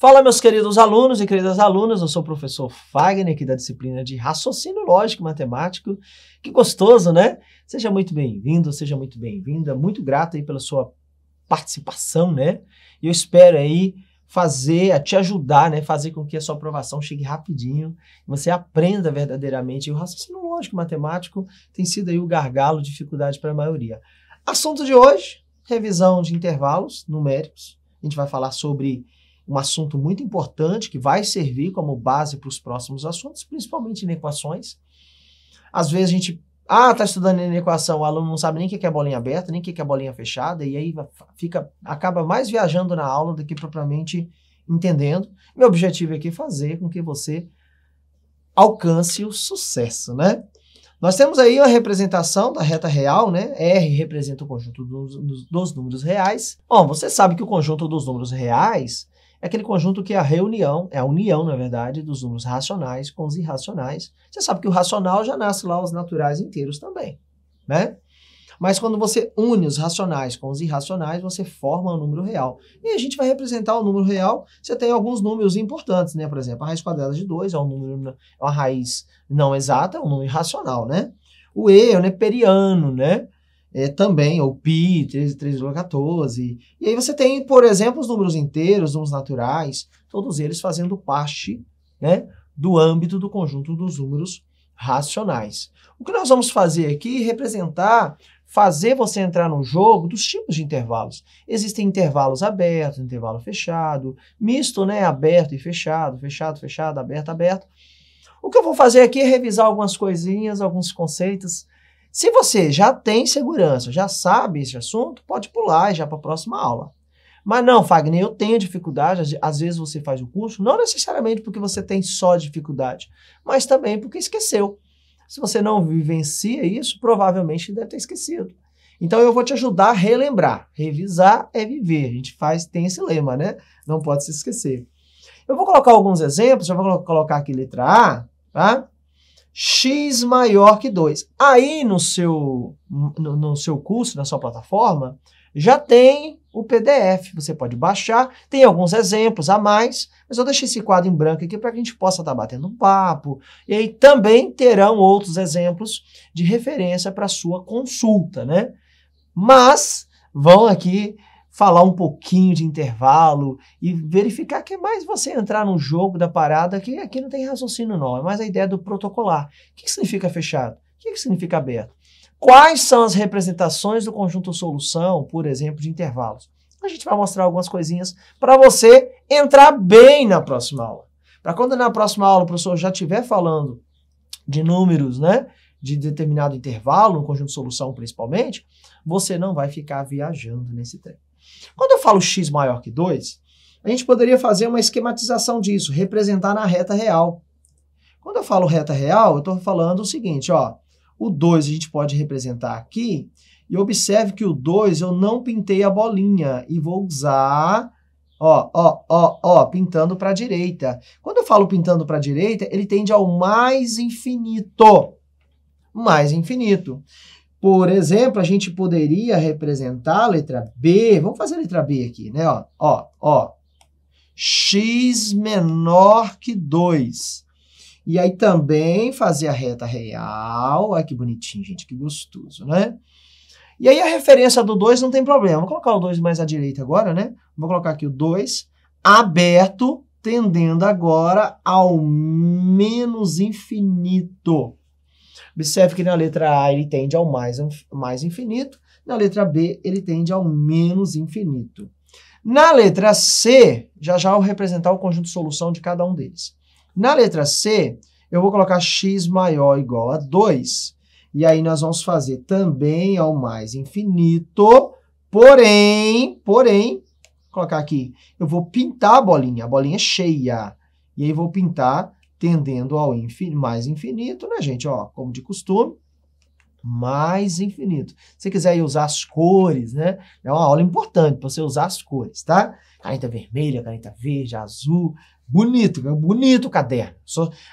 Fala, meus queridos alunos e queridas alunas, eu sou o professor Fagner, aqui da disciplina de Raciocínio Lógico Matemático. Que gostoso, né? Seja muito bem-vindo, seja muito bem-vinda, muito grato aí pela sua participação, né? E eu espero aí fazer, te ajudar, né? Fazer com que a sua aprovação chegue rapidinho, você aprenda verdadeiramente. E o raciocínio lógico matemático tem sido aí o gargalo, dificuldade para a maioria. Assunto de hoje, revisão de intervalos numéricos. A gente vai falar sobre um assunto muito importante que vai servir como base para os próximos assuntos, principalmente em equações. Às vezes a gente, ah, está estudando em equação, o aluno não sabe nem o que é bolinha aberta, nem o que é bolinha fechada, e aí fica, acaba mais viajando na aula do que propriamente entendendo. Meu objetivo aqui é fazer com que você alcance o sucesso, né? Nós temos aí uma representação da reta real, né? R representa o conjunto dos, dos, dos números reais. Bom, você sabe que o conjunto dos números reais é aquele conjunto que é a reunião, é a união, na verdade, dos números racionais com os irracionais. Você sabe que o racional já nasce lá os naturais inteiros também, né? Mas quando você une os racionais com os irracionais, você forma um número real. E a gente vai representar o número real, você tem alguns números importantes, né? Por exemplo, a raiz quadrada de 2 é um número, é uma raiz não exata, é um número irracional, né? O E é o neperiano, né? é, também, ou pi, 13,14. E aí você tem, por exemplo, os números inteiros, números naturais, todos eles fazendo parte né, do âmbito do conjunto dos números racionais. O que nós vamos fazer aqui é representar, fazer você entrar no jogo dos tipos de intervalos. Existem intervalos abertos, intervalo fechado, misto, né? Aberto e fechado, fechado, fechado, aberto, aberto. O que eu vou fazer aqui é revisar algumas coisinhas, alguns conceitos se você já tem segurança, já sabe esse assunto, pode pular já para a próxima aula. Mas não, Fagner, eu tenho dificuldade. Às vezes você faz o curso, não necessariamente porque você tem só dificuldade, mas também porque esqueceu. Se você não vivencia isso, provavelmente deve ter esquecido. Então eu vou te ajudar a relembrar. Revisar é viver. A gente faz, tem esse lema, né? Não pode se esquecer. Eu vou colocar alguns exemplos, eu vou colocar aqui letra A, tá? x maior que 2. Aí no seu, no, no seu curso, na sua plataforma, já tem o PDF, você pode baixar, tem alguns exemplos a mais, mas eu deixei esse quadro em branco aqui para que a gente possa estar tá batendo um papo. E aí também terão outros exemplos de referência para sua consulta, né? Mas vão aqui falar um pouquinho de intervalo e verificar que é mais você entrar no jogo da parada, que aqui não tem raciocínio não, é mais a ideia do protocolar. O que significa fechado? O que significa aberto? Quais são as representações do conjunto solução, por exemplo, de intervalos? A gente vai mostrar algumas coisinhas para você entrar bem na próxima aula. Para quando na próxima aula o professor já estiver falando de números, né, de determinado intervalo, no conjunto de solução principalmente, você não vai ficar viajando nesse trem. Quando eu falo x maior que 2, a gente poderia fazer uma esquematização disso, representar na reta real. Quando eu falo reta real, eu estou falando o seguinte, ó, o 2 a gente pode representar aqui, e observe que o 2 eu não pintei a bolinha, e vou usar, ó, ó, ó, ó, pintando para a direita. Quando eu falo pintando para a direita, ele tende ao mais infinito, mais infinito. Por exemplo, a gente poderia representar a letra B. Vamos fazer a letra B aqui, né? Ó, ó, ó. X menor que 2. E aí também fazer a reta real. Olha que bonitinho, gente, que gostoso, né? E aí a referência do 2 não tem problema. Vou colocar o 2 mais à direita agora, né? Vou colocar aqui o 2 aberto, tendendo agora ao menos infinito. Observe que na letra A ele tende ao mais, mais infinito, na letra B ele tende ao menos infinito. Na letra C, já já vou representar o conjunto de solução de cada um deles. Na letra C, eu vou colocar x maior ou igual a 2. E aí nós vamos fazer também ao mais infinito, porém, porém, vou colocar aqui, eu vou pintar a bolinha, a bolinha é cheia. E aí vou pintar tendendo ao infin mais infinito, né, gente? Ó, como de costume, mais infinito. Se quiser usar as cores, né? É uma aula importante para você usar as cores, tá? Caneta vermelha, caneta verde, azul. Bonito, é bonito o caderno.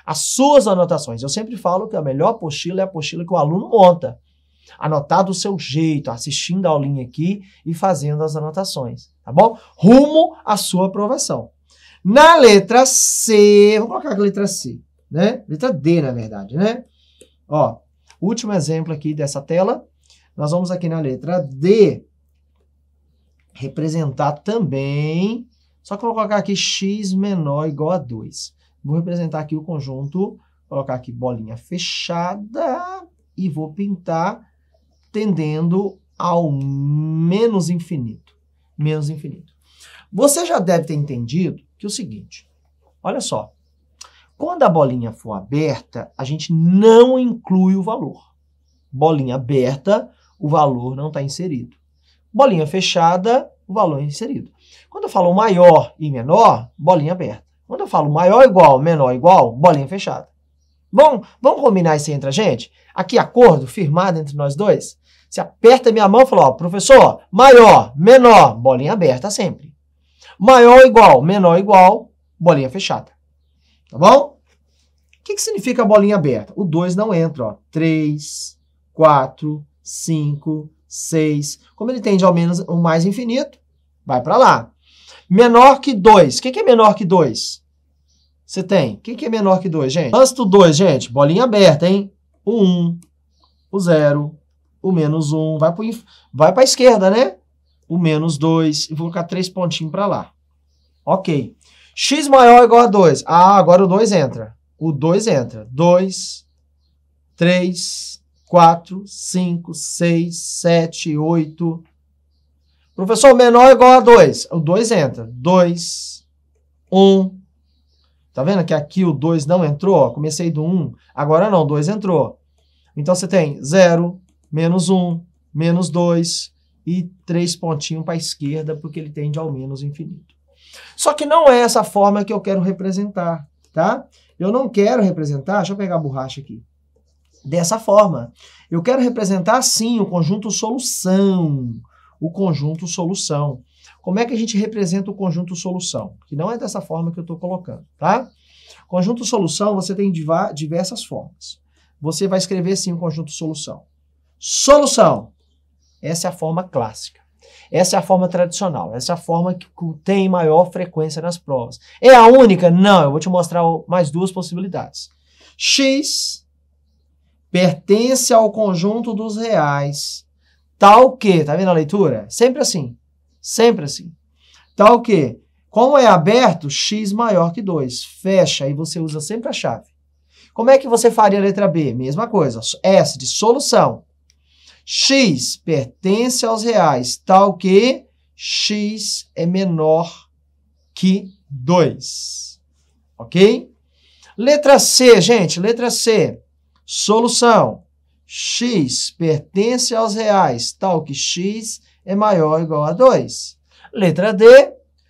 As suas anotações. Eu sempre falo que a melhor apostila é a apostila que o aluno monta. Anotar do seu jeito, assistindo a aulinha aqui e fazendo as anotações, tá bom? Rumo à sua aprovação. Na letra C, vou colocar a letra C, né? Letra D, na verdade, né? Ó, último exemplo aqui dessa tela. Nós vamos aqui na letra D representar também, só que eu vou colocar aqui x menor igual a 2. Vou representar aqui o conjunto, colocar aqui bolinha fechada e vou pintar tendendo ao menos infinito. Menos infinito. Você já deve ter entendido que é o seguinte: olha só. Quando a bolinha for aberta, a gente não inclui o valor. Bolinha aberta, o valor não está inserido. Bolinha fechada, o valor é inserido. Quando eu falo maior e menor, bolinha aberta. Quando eu falo maior igual, menor igual, bolinha fechada. Bom, vamos combinar isso entre a gente? Aqui, acordo firmado entre nós dois? Você aperta minha mão e fala, ó, professor, maior, menor, bolinha aberta sempre. Maior ou igual, menor ou igual, bolinha fechada. Tá bom? O que, que significa bolinha aberta? O 2 não entra, ó. 3, 4, 5, 6. Como ele tende ao menos o mais infinito, vai para lá. Menor que 2. O que, que é menor que 2? Você tem. O que, que é menor que 2, gente? Antes do 2, gente, bolinha aberta, hein? O 1, um, o 0, o menos 1. Um, vai para vai a esquerda, né? o menos 2 e vou colocar três pontinhos para lá. Ok. x maior ou igual a 2. Ah, agora o 2 entra. O 2 entra. 2, 3, 4, 5, 6, 7, 8. Professor, menor ou igual a 2? O 2 entra. 2, 1. Tá vendo que aqui o 2 não entrou? Ó, comecei do 1. Um, agora não, o 2 entrou. Então você tem 0, menos 1, menos 2, e três pontinhos para a esquerda, porque ele tende ao menos infinito. Só que não é essa forma que eu quero representar, tá? Eu não quero representar, deixa eu pegar a borracha aqui, dessa forma. Eu quero representar, sim, o conjunto solução, o conjunto solução. Como é que a gente representa o conjunto solução? Que não é dessa forma que eu estou colocando, tá? Conjunto solução, você tem diversas formas. Você vai escrever, sim, o conjunto solução. Solução essa é a forma clássica. Essa é a forma tradicional, essa é a forma que tem maior frequência nas provas. É a única? Não, eu vou te mostrar mais duas possibilidades. X pertence ao conjunto dos reais, tal que, tá vendo a leitura? Sempre assim, sempre assim. Tal que, como é aberto, X maior que 2, fecha e você usa sempre a chave. Como é que você faria a letra B? Mesma coisa, S de solução X pertence aos reais, tal que X é menor que 2. Ok? Letra C, gente, letra C. Solução. X pertence aos reais, tal que X é maior ou igual a 2. Letra D.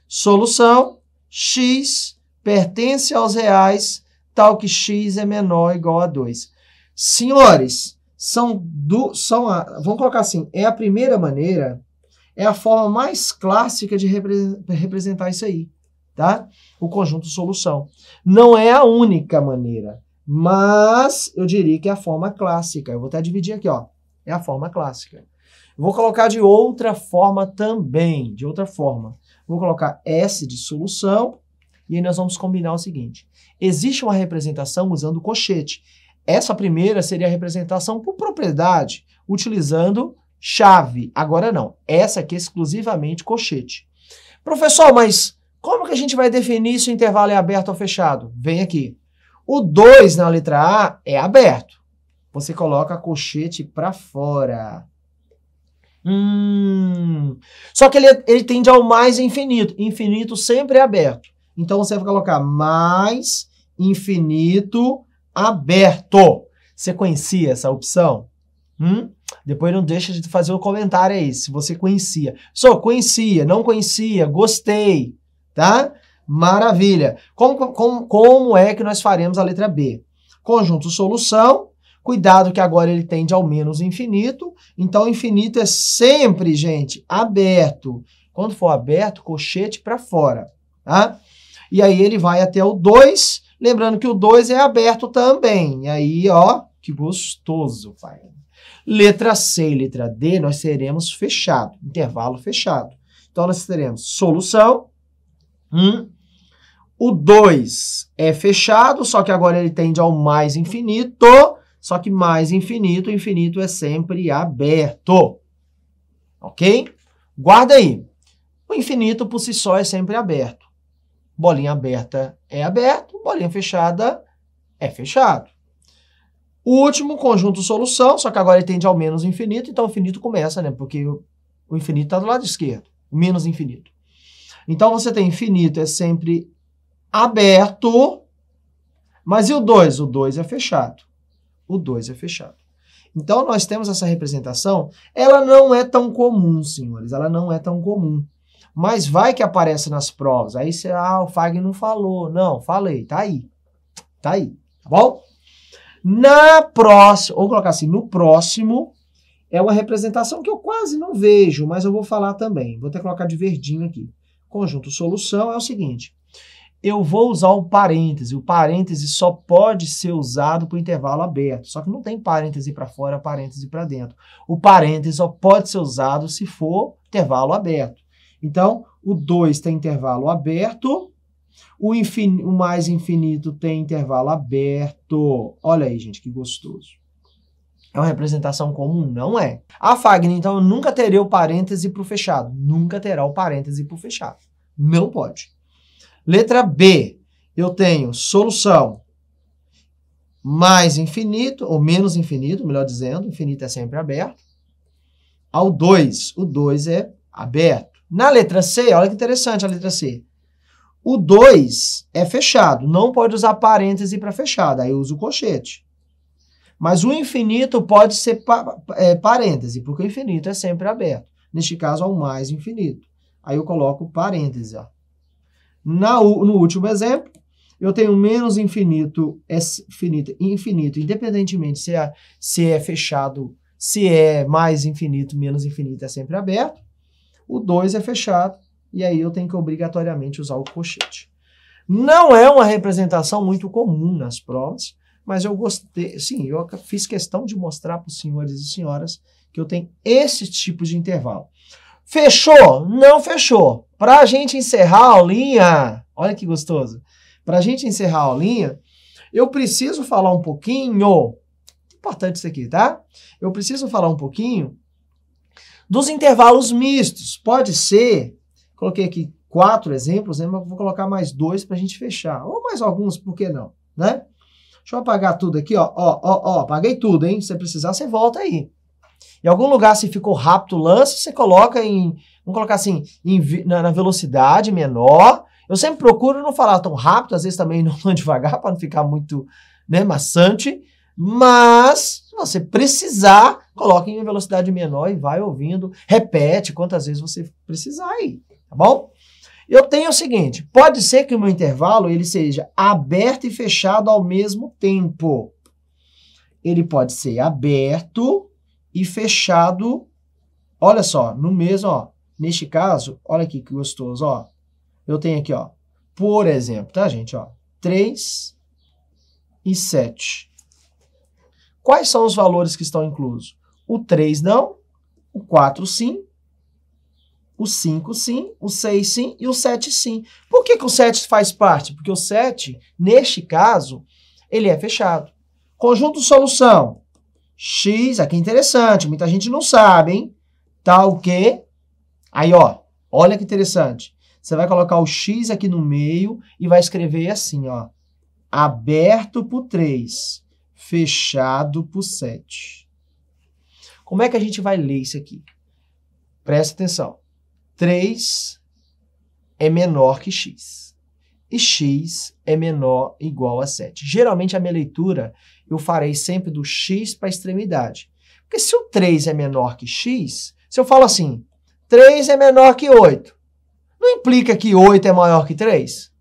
Solução. X pertence aos reais, tal que X é menor ou igual a 2. Senhores, são do são a, vamos colocar assim, é a primeira maneira, é a forma mais clássica de repre, representar isso aí, tá? O conjunto solução. Não é a única maneira, mas eu diria que é a forma clássica. Eu vou até dividir aqui, ó. É a forma clássica. Vou colocar de outra forma também, de outra forma. Vou colocar S de solução e aí nós vamos combinar o seguinte. Existe uma representação usando o cochete essa primeira seria a representação por propriedade, utilizando chave. Agora não, essa aqui é exclusivamente cochete. Professor, mas como que a gente vai definir se o intervalo é aberto ou fechado? Vem aqui. O 2 na letra A é aberto. Você coloca cochete para fora. Hum. Só que ele, ele tende ao mais infinito. Infinito sempre é aberto. Então você vai colocar mais infinito aberto. Você conhecia essa opção? Hum? Depois não deixa de fazer o um comentário aí, se você conhecia. Só conhecia, não conhecia, gostei, tá? Maravilha. Como, como, como é que nós faremos a letra B? Conjunto solução, cuidado que agora ele tende ao menos infinito, então infinito é sempre, gente, aberto. Quando for aberto, cochete para fora, tá? E aí ele vai até o 2, Lembrando que o 2 é aberto também. E aí, ó, que gostoso, pai. Letra C e letra D, nós teremos fechado, intervalo fechado. Então, nós teremos solução 1. Um, o 2 é fechado, só que agora ele tende ao mais infinito. Só que mais infinito, infinito é sempre aberto. Ok? Guarda aí. O infinito por si só é sempre aberto. Bolinha aberta é aberto, bolinha fechada é fechado. O último conjunto solução, só que agora ele tende ao menos infinito, então o infinito começa, né? Porque o infinito está do lado esquerdo, o menos infinito. Então você tem infinito é sempre aberto, mas e o 2? O 2 é fechado. O 2 é fechado. Então nós temos essa representação, ela não é tão comum, senhores, ela não é tão comum. Mas vai que aparece nas provas. Aí você, ah, o Fagner não falou. Não, falei, tá aí. Tá aí, tá bom? Na próxima, ou colocar assim, no próximo, é uma representação que eu quase não vejo, mas eu vou falar também. Vou até colocar de verdinho aqui. Conjunto solução é o seguinte. Eu vou usar o um parêntese. O parêntese só pode ser usado para o intervalo aberto. Só que não tem parêntese para fora, parêntese para dentro. O parêntese só pode ser usado se for intervalo aberto. Então, o 2 tem intervalo aberto, o, o mais infinito tem intervalo aberto. Olha aí, gente, que gostoso. É uma representação comum? Não é. Ah, Fagner, então eu nunca terei o parêntese para o fechado. Nunca terá o parêntese para o fechado. Não pode. Letra B. Eu tenho solução mais infinito, ou menos infinito, melhor dizendo, infinito é sempre aberto, ao 2. O 2 é aberto. Na letra C, olha que interessante a letra C. O 2 é fechado, não pode usar parêntese para fechado, aí eu uso o colchete. Mas o infinito pode ser pa é, parêntese, porque o infinito é sempre aberto. Neste caso, ao mais infinito. Aí eu coloco parêntese. Ó. Na, no último exemplo, eu tenho menos infinito, é infinito, infinito, independentemente se é, se é fechado, se é mais infinito, menos infinito, é sempre aberto o 2 é fechado, e aí eu tenho que obrigatoriamente usar o colchete. Não é uma representação muito comum nas provas, mas eu gostei, sim, eu fiz questão de mostrar para os senhores e senhoras que eu tenho esse tipo de intervalo. Fechou? Não fechou. Para a gente encerrar a aulinha, olha que gostoso. Para a gente encerrar a aulinha, eu preciso falar um pouquinho. Importante isso aqui, tá? Eu preciso falar um pouquinho dos intervalos mistos, pode ser, coloquei aqui quatro exemplos, né, mas vou colocar mais dois para a gente fechar. Ou mais alguns, por que não? Né? Deixa eu apagar tudo aqui, ó, ó, ó, ó, apaguei tudo, hein? Se precisar, você volta aí. Em algum lugar, se ficou rápido o lance, você coloca em, vamos colocar assim, em, na, na velocidade menor. Eu sempre procuro não falar tão rápido, às vezes também não tão devagar, para não ficar muito né, maçante. Mas, se você precisar, coloque em velocidade menor e vai ouvindo, repete quantas vezes você precisar aí, tá bom? Eu tenho o seguinte, pode ser que o meu intervalo ele seja aberto e fechado ao mesmo tempo. Ele pode ser aberto e fechado, olha só, no mesmo, ó, neste caso, olha aqui que gostoso, ó. Eu tenho aqui, ó, por exemplo, tá, gente, ó, 3 e 7. Quais são os valores que estão inclusos? O 3 não, o 4 sim, o 5 sim, o 6 sim e o 7 sim. Por que, que o 7 faz parte? Porque o 7, neste caso, ele é fechado. Conjunto solução. X, aqui é interessante, muita gente não sabe, hein? Tá o quê? Aí, ó, olha que interessante. Você vai colocar o X aqui no meio e vai escrever assim, ó. Aberto por 3, fechado por 7. Como é que a gente vai ler isso aqui? Presta atenção. 3 é menor que x. E x é menor ou igual a 7. Geralmente, a minha leitura eu farei sempre do x para a extremidade. Porque se o 3 é menor que x, se eu falo assim, 3 é menor que 8, não implica que 8 é maior que 3?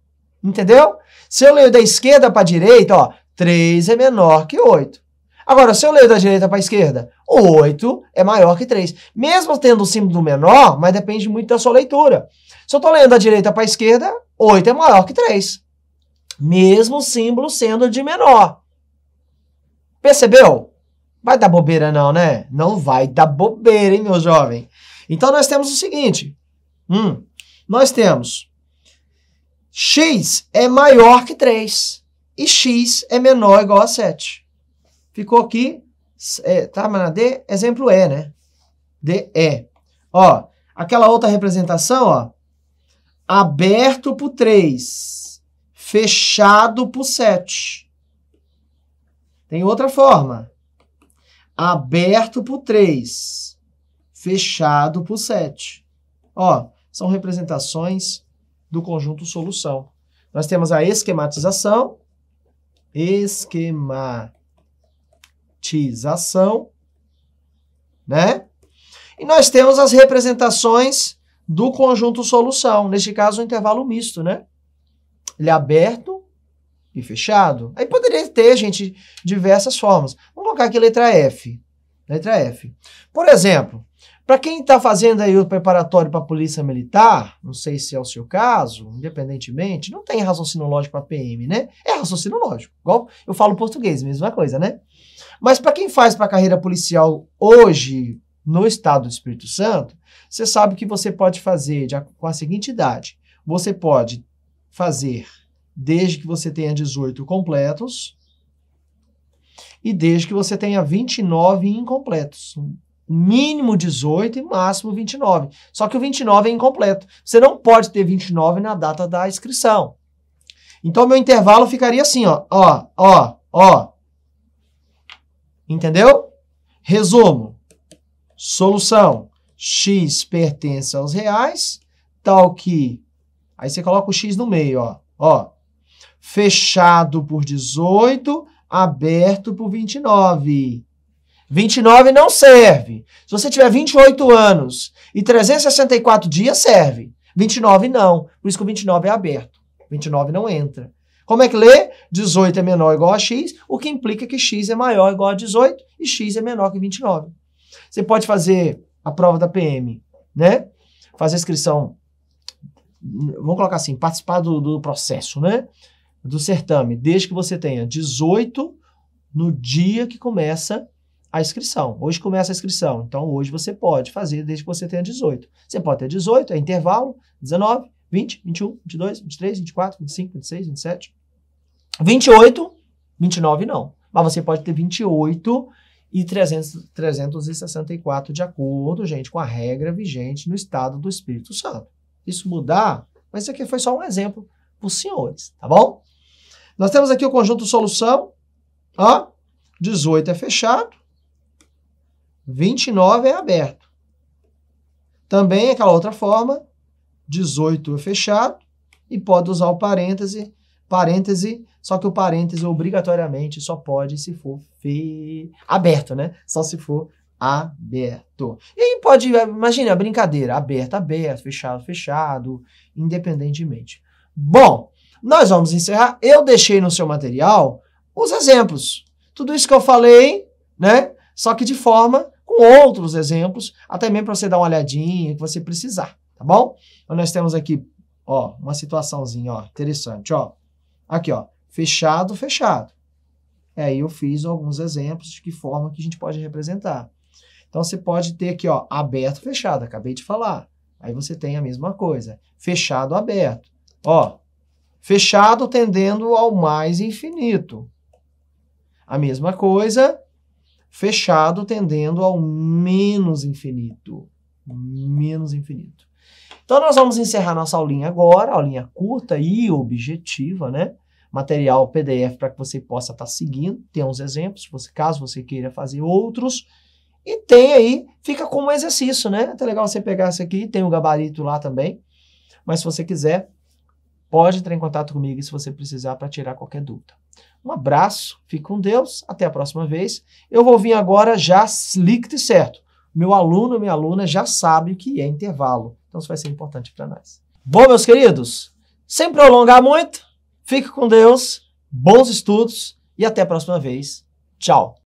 Entendeu? Se eu leio da esquerda para a direita, ó, 3 é menor que 8. Agora, se eu leio da direita para a esquerda, 8 é maior que 3. Mesmo tendo o símbolo menor, mas depende muito da sua leitura. Se eu estou lendo da direita para a esquerda, 8 é maior que 3. Mesmo o símbolo sendo de menor. Percebeu? Vai dar bobeira não, né? Não vai dar bobeira, hein, meu jovem? Então, nós temos o seguinte. Hum, nós temos x é maior que 3 e x é menor ou igual a 7 ficou aqui, é, tá, na D, exemplo E, né? D, E. Ó, aquela outra representação, ó, aberto por 3, fechado por 7. Tem outra forma. Aberto por 3, fechado por 7. Ó, são representações do conjunto solução. Nós temos a esquematização, esquema dramatização, né? E nós temos as representações do conjunto solução, neste caso um intervalo misto, né? Ele é aberto e fechado. Aí poderia ter, gente, diversas formas. Vamos colocar aqui letra F. Letra F. Por exemplo, para quem está fazendo aí o preparatório para a polícia militar, não sei se é o seu caso, independentemente, não tem raciocínio lógico para PM, né? É raciocínio lógico. Igual eu falo português, mesma coisa, né? Mas para quem faz para a carreira policial hoje no estado do Espírito Santo, você sabe que você pode fazer de, com a seguinte idade. Você pode fazer desde que você tenha 18 completos e desde que você tenha 29 incompletos. Mínimo 18 e máximo 29. Só que o 29 é incompleto. Você não pode ter 29 na data da inscrição. Então, meu intervalo ficaria assim, ó, ó, ó, ó, Entendeu? Resumo. Solução. X pertence aos reais, tal que... Aí você coloca o X no meio, ó. ó fechado por 18, aberto por 29. 29 não serve. Se você tiver 28 anos e 364 dias, serve. 29 não. Por isso que o 29 é aberto. 29 não entra. Como é que lê? 18 é menor ou igual a x, o que implica que x é maior ou igual a 18 e x é menor que 29. Você pode fazer a prova da PM, né? Fazer inscrição, vamos colocar assim, participar do, do processo, né? Do certame, desde que você tenha 18 no dia que começa a inscrição. Hoje começa a inscrição, então hoje você pode fazer desde que você tenha 18. Você pode ter 18, é intervalo, 19, 20, 21, 22, 23, 24, 25, 26, 27. 28, 29 não. Mas você pode ter 28 e 300, 364 de acordo, gente, com a regra vigente no estado do Espírito Santo. Isso mudar, mas isso aqui foi só um exemplo para os senhores, tá bom? Nós temos aqui o conjunto solução, ó, 18 é fechado, 29 é aberto. Também aquela outra forma, 18 é fechado e pode usar o parêntese, parêntese, só que o parêntese obrigatoriamente só pode se for fe... aberto, né? Só se for aberto. E aí pode, imagina, brincadeira, aberto, aberto, fechado, fechado, independentemente. Bom, nós vamos encerrar. Eu deixei no seu material os exemplos. Tudo isso que eu falei, né? Só que de forma com outros exemplos, até mesmo para você dar uma olhadinha, que você precisar, tá bom? Então, nós temos aqui, ó, uma situaçãozinha, ó, interessante, ó. Aqui, ó, fechado, fechado. Aí eu fiz alguns exemplos de que forma que a gente pode representar. Então, você pode ter aqui, ó, aberto, fechado, acabei de falar. Aí você tem a mesma coisa, fechado, aberto. Ó, fechado tendendo ao mais infinito. A mesma coisa, fechado tendendo ao menos infinito. Menos infinito. Então nós vamos encerrar nossa aulinha agora, aulinha curta e objetiva, né? Material PDF para que você possa estar tá seguindo, tem uns exemplos, você, caso você queira fazer outros. E tem aí, fica como exercício, né? Até legal você pegar isso aqui, tem o um gabarito lá também. Mas se você quiser, pode entrar em contato comigo se você precisar para tirar qualquer dúvida. Um abraço, fique com Deus, até a próxima vez. Eu vou vir agora já líquido e tá certo. Meu aluno, minha aluna já sabe o que é intervalo. Então isso vai ser importante para nós. Bom, meus queridos, sem prolongar muito, fique com Deus, bons estudos e até a próxima vez. Tchau!